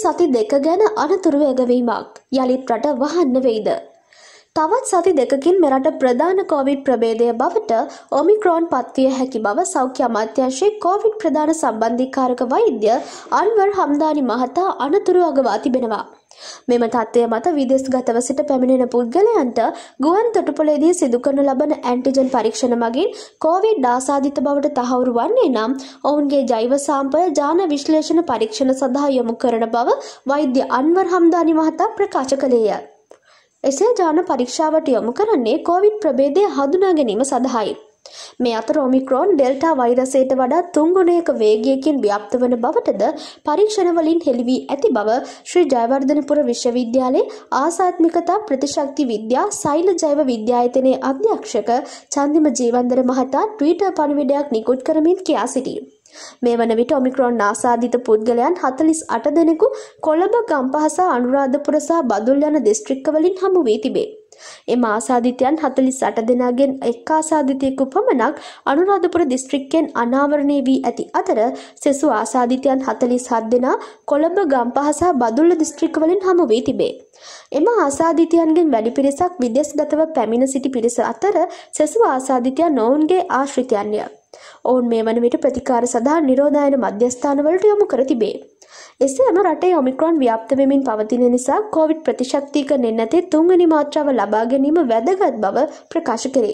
සති දෙක ගැන අනතුරු ඇගවීමක් යළිත් රට වහන්න වෙයිද. තවත් සති දෙකකින් මෙරට ප්‍රධාන කෝවිඩ් ප්‍රබේදය බවට ඔමික්‍රෝන් පත්විය හැකි බව සෞඛ්‍ය අමාත්‍යංශයේ කෝවිඩ් ප්‍රධාන සම්බන්ධීකාරක වෛද්‍ය අන්වර් හම්දානි මහතා අනතුරු අගවා තිබෙනවා. මෙම තත්ත්වය මත විදෙස් ගතව සිට පැමිණෙන පුද්ගලයන්ට ගුවන් තොටුපොලේදී සිදු කරන ලබන ඇන්ටිජන් පරීක්ෂණ මගින් කෝවිඩ් ආසාධිත බවට තහවුරු වන්නේ නම් ඔවුන්ගේ ජෛව සාම්පය ජාන විශ්ලේෂණ පරීක්ෂණ සඳහා යොමු කරන බව වෛද්‍ය අන්වර් හම්දානි මහතා ප්‍රකාශ කළේය. එසේ ජාන පරීක්ෂාවට යොමු කරන්නේ කෝවිඩ් ප්‍රබේදය හඳුනා ගැනීම සඳහායි. මේ අතර ඔමික්‍රෝන් ඩෙල්ටා වෛරසයට වඩා තුන්ගුණයක වේගයකින් ව්‍යාප්ත වන බවටද පරීක්ෂණවලින් හෙළිවී ඇති බව ශ්‍රී ජයවර්ධනපුර විශ්වවිද්‍යාලයේ ආසාත්මිකතා ප්‍රතිශක්ති විද්‍යා සෛල ජෛව විද්‍යායතනයේ අධ්‍යක්ෂක චන්දිම ජීවන්දර මහතා ට්විටර් පණිවිඩයක් නිකුත් කරමින් කියා සිටියේ. මේ වන විට ඔමික්‍රෝන් නාසාධිත පුද්ගලයන් හතලිස් අට දෙනෙකු කොළඹ ගම්පහසා අනුරාධපුර සහ බදුල් යන දිස්ත්‍රික්කවලින් හමු වී තිබේ. එම ආසාධිතයන් 48 දෙනාගෙන් එක් ආසාධිතයෙකු පමණක් අනුරාධපුර දිස්ත්‍රික්කයෙන් අනාවරණය වී ඇති අතර සෙසු ආසාධිතයන් 47 දෙනා කොළඹ ගම්පහ සහ බදුල්ල දිස්ත්‍රික්කවලින් හමු වී තිබේ. එම ආසාධිතයන්ගෙන් වැඩි පිරිසක් විදේශගතව පැමිණ සිටි පිරිස අතර සෙසු ආසාධිතයන් ඔවුන්ගේ ආශ්‍රිතයන්ය. ඔවුන් මේ වන විට ප්‍රතිකාර සඳහා නිරෝධායන මධ්‍යස්ථානවලට යොමු කර තිබේ. එසේම රටේ ඔමික්‍රෝන් ව්‍යාප්ත වෙමින් පවතින නිසා කෝවිඩ් ප්‍රතිශක්තිකරණ නැතේ තුන්වැනි මාත්‍රාව ලබා ගැනීම වැදගත් බව ප්‍රකාශ කරේ.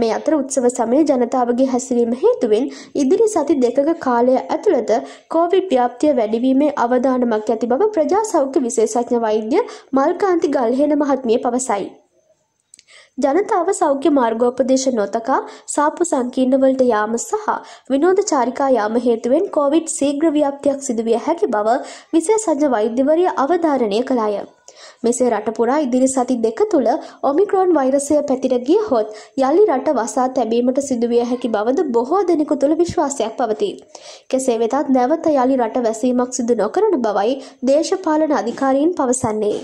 මේ අතර උත්සව සමය ජනතාවගේ හැසිරීම හේතුවෙන් ඉදිරි සති දෙකක කාලය ඇතුළත කෝවිඩ් ව්‍යාප්තිය වැඩිවීමේ අවධානමක් ඇති බව ප්‍රජා සෞඛ්‍ය විශේෂඥ වෛද්‍ය මල්කාන්ති ගල්හේන මහත්මිය පවසයි. ජනතාව සෞඛ්‍ය මාර්ගෝපදේශ නොතකා සාප්පු සංකීර්ණවලට යාම සහ විනෝද චාරිකා යාම හේතුවෙන් කොවිඩ් සීග්‍ර ව්‍යාප්තියක් සිදුවිය හැකි බව විශේෂඥ වෛද්‍යවරිය අවධාරණය කළාය. මෙසේ රටපුරා ඉදිරි සති දෙක තුළ ඔමික්‍රෝන් වෛරසය පැතිර ගිය හොත් යළි රට වසා තැබීමට සිදුවිය හැකි බවද බොහෝ දෙනෙකු තුළ විශ්වාසයක් පවතී. කෙසේ වෙතත් නැවත යළි රට වැසීමක් සිදු නොකරන බවයි දේශපාලන අධිකාරීන් පවසන්නේ.